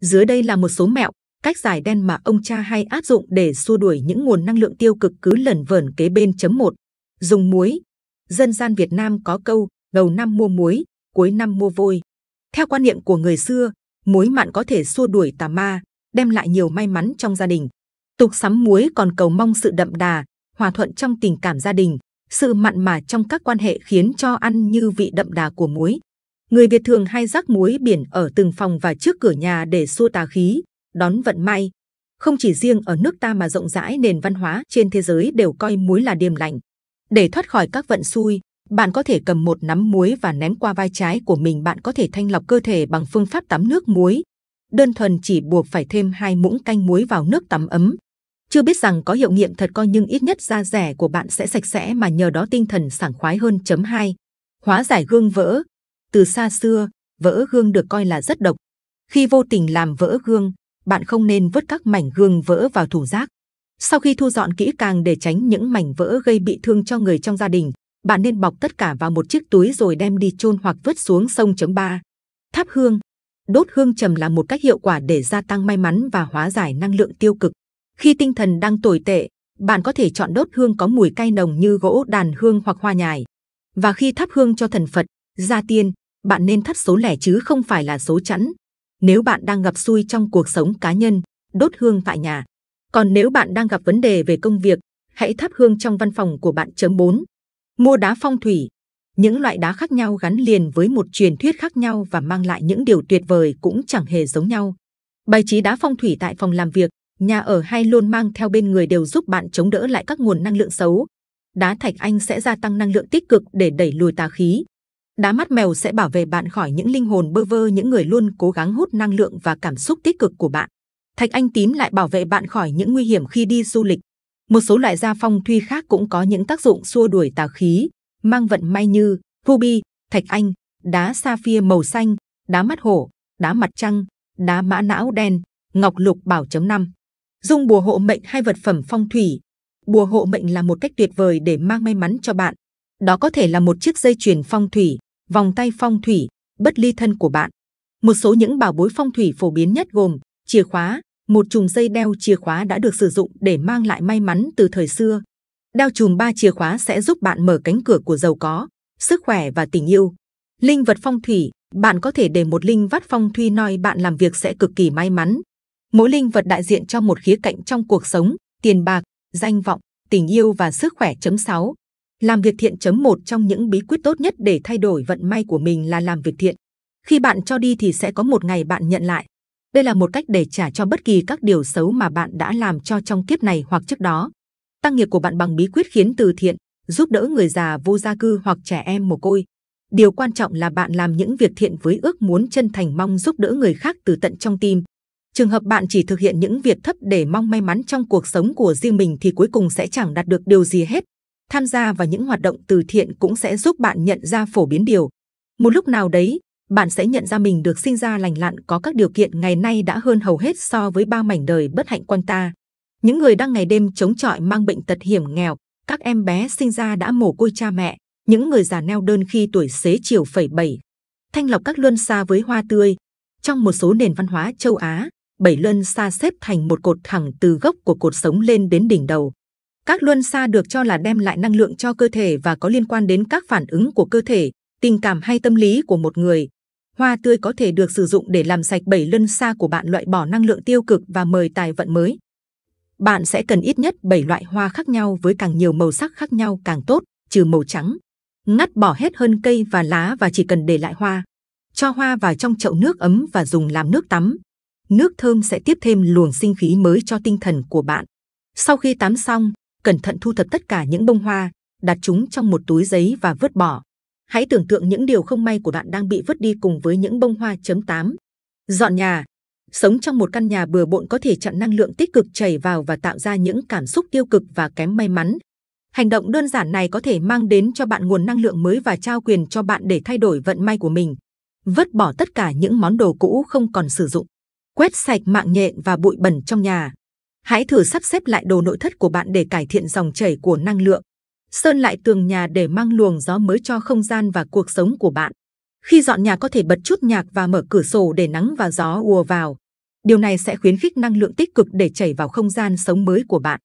Dưới đây là một số mẹo, cách giải đen mà ông cha hay áp dụng để xua đuổi những nguồn năng lượng tiêu cực cứ lẩn vẩn kế bên chấm một. Dùng muối. Dân gian Việt Nam có câu đầu năm mua muối, cuối năm mua vôi. Theo quan niệm của người xưa, muối mặn có thể xua đuổi tà ma, đem lại nhiều may mắn trong gia đình. Tục sắm muối còn cầu mong sự đậm đà, hòa thuận trong tình cảm gia đình, sự mặn mà trong các quan hệ khiến cho ăn như vị đậm đà của muối. Người Việt thường hay rắc muối biển ở từng phòng và trước cửa nhà để xua tà khí, đón vận may. Không chỉ riêng ở nước ta mà rộng rãi nền văn hóa trên thế giới đều coi muối là điềm lành. Để thoát khỏi các vận xui, bạn có thể cầm một nắm muối và ném qua vai trái của mình. Bạn có thể thanh lọc cơ thể bằng phương pháp tắm nước muối. Đơn thuần chỉ buộc phải thêm hai muỗng canh muối vào nước tắm ấm. Chưa biết rằng có hiệu nghiệm thật coi nhưng ít nhất da rẻ của bạn sẽ sạch sẽ mà nhờ đó tinh thần sảng khoái hơn. Chấm 2. Hóa giải gương vỡ từ xa xưa, vỡ gương được coi là rất độc. Khi vô tình làm vỡ gương, bạn không nên vứt các mảnh gương vỡ vào thùng rác. Sau khi thu dọn kỹ càng để tránh những mảnh vỡ gây bị thương cho người trong gia đình, bạn nên bọc tất cả vào một chiếc túi rồi đem đi chôn hoặc vứt xuống sông. chấm ba. thắp hương Đốt hương trầm là một cách hiệu quả để gia tăng may mắn và hóa giải năng lượng tiêu cực. Khi tinh thần đang tồi tệ, bạn có thể chọn đốt hương có mùi cay nồng như gỗ đàn hương hoặc hoa nhài. Và khi thắp hương cho thần Phật, gia tiên, bạn nên thắt số lẻ chứ không phải là số chẵn. Nếu bạn đang gặp xui trong cuộc sống cá nhân, đốt hương tại nhà. Còn nếu bạn đang gặp vấn đề về công việc, hãy thắp hương trong văn phòng của bạn. Chấm 4. Mua đá phong thủy. Những loại đá khác nhau gắn liền với một truyền thuyết khác nhau và mang lại những điều tuyệt vời cũng chẳng hề giống nhau. Bài trí đá phong thủy tại phòng làm việc, nhà ở hay luôn mang theo bên người đều giúp bạn chống đỡ lại các nguồn năng lượng xấu. Đá thạch anh sẽ gia tăng năng lượng tích cực để đẩy lùi tà khí, Đá mắt mèo sẽ bảo vệ bạn khỏi những linh hồn bơ vơ những người luôn cố gắng hút năng lượng và cảm xúc tích cực của bạn. Thạch anh tím lại bảo vệ bạn khỏi những nguy hiểm khi đi du lịch. Một số loại gia phong thủy khác cũng có những tác dụng xua đuổi tà khí, mang vận may như ruby, thạch anh, đá sapphire màu xanh, đá mắt hổ, đá mặt trăng, đá mã não đen, ngọc lục bảo chấm năm. Dùng bùa hộ mệnh hay vật phẩm phong thủy. Bùa hộ mệnh là một cách tuyệt vời để mang may mắn cho bạn. Đó có thể là một chiếc dây chuyền phong thủy, vòng tay phong thủy, bất ly thân của bạn. Một số những bảo bối phong thủy phổ biến nhất gồm chìa khóa, một chùm dây đeo chìa khóa đã được sử dụng để mang lại may mắn từ thời xưa. Đeo chùm ba chìa khóa sẽ giúp bạn mở cánh cửa của giàu có, sức khỏe và tình yêu. Linh vật phong thủy, bạn có thể để một linh vắt phong thủy noi bạn làm việc sẽ cực kỳ may mắn. Mỗi linh vật đại diện cho một khía cạnh trong cuộc sống, tiền bạc, danh vọng, tình yêu và sức khỏe. chấm 6. Làm việc thiện chấm một trong những bí quyết tốt nhất để thay đổi vận may của mình là làm việc thiện. Khi bạn cho đi thì sẽ có một ngày bạn nhận lại. Đây là một cách để trả cho bất kỳ các điều xấu mà bạn đã làm cho trong kiếp này hoặc trước đó. Tăng nghiệp của bạn bằng bí quyết khiến từ thiện, giúp đỡ người già vô gia cư hoặc trẻ em mồ côi. Điều quan trọng là bạn làm những việc thiện với ước muốn chân thành mong giúp đỡ người khác từ tận trong tim. Trường hợp bạn chỉ thực hiện những việc thấp để mong may mắn trong cuộc sống của riêng mình thì cuối cùng sẽ chẳng đạt được điều gì hết tham gia vào những hoạt động từ thiện cũng sẽ giúp bạn nhận ra phổ biến điều. Một lúc nào đấy, bạn sẽ nhận ra mình được sinh ra lành lặn có các điều kiện ngày nay đã hơn hầu hết so với ba mảnh đời bất hạnh quanh ta. Những người đang ngày đêm chống chọi mang bệnh tật hiểm nghèo, các em bé sinh ra đã mồ côi cha mẹ, những người già neo đơn khi tuổi xế chiều phẩy bảy. Thanh lọc các luân xa với hoa tươi. Trong một số nền văn hóa châu Á, bảy luân xa xếp thành một cột thẳng từ gốc của cột sống lên đến đỉnh đầu. Các luân xa được cho là đem lại năng lượng cho cơ thể và có liên quan đến các phản ứng của cơ thể, tình cảm hay tâm lý của một người. Hoa tươi có thể được sử dụng để làm sạch bảy luân xa của bạn loại bỏ năng lượng tiêu cực và mời tài vận mới. Bạn sẽ cần ít nhất 7 loại hoa khác nhau với càng nhiều màu sắc khác nhau càng tốt, trừ màu trắng. Ngắt bỏ hết hơn cây và lá và chỉ cần để lại hoa. Cho hoa vào trong chậu nước ấm và dùng làm nước tắm. Nước thơm sẽ tiếp thêm luồng sinh khí mới cho tinh thần của bạn. Sau khi tắm xong, cẩn thận thu thập tất cả những bông hoa, đặt chúng trong một túi giấy và vứt bỏ. Hãy tưởng tượng những điều không may của bạn đang bị vứt đi cùng với những bông hoa chấm tám. Dọn nhà. Sống trong một căn nhà bừa bộn có thể chặn năng lượng tích cực chảy vào và tạo ra những cảm xúc tiêu cực và kém may mắn. Hành động đơn giản này có thể mang đến cho bạn nguồn năng lượng mới và trao quyền cho bạn để thay đổi vận may của mình. Vứt bỏ tất cả những món đồ cũ không còn sử dụng. Quét sạch mạng nhện và bụi bẩn trong nhà hãy thử sắp xếp lại đồ nội thất của bạn để cải thiện dòng chảy của năng lượng. Sơn lại tường nhà để mang luồng gió mới cho không gian và cuộc sống của bạn. Khi dọn nhà có thể bật chút nhạc và mở cửa sổ để nắng và gió ùa vào. Điều này sẽ khuyến khích năng lượng tích cực để chảy vào không gian sống mới của bạn.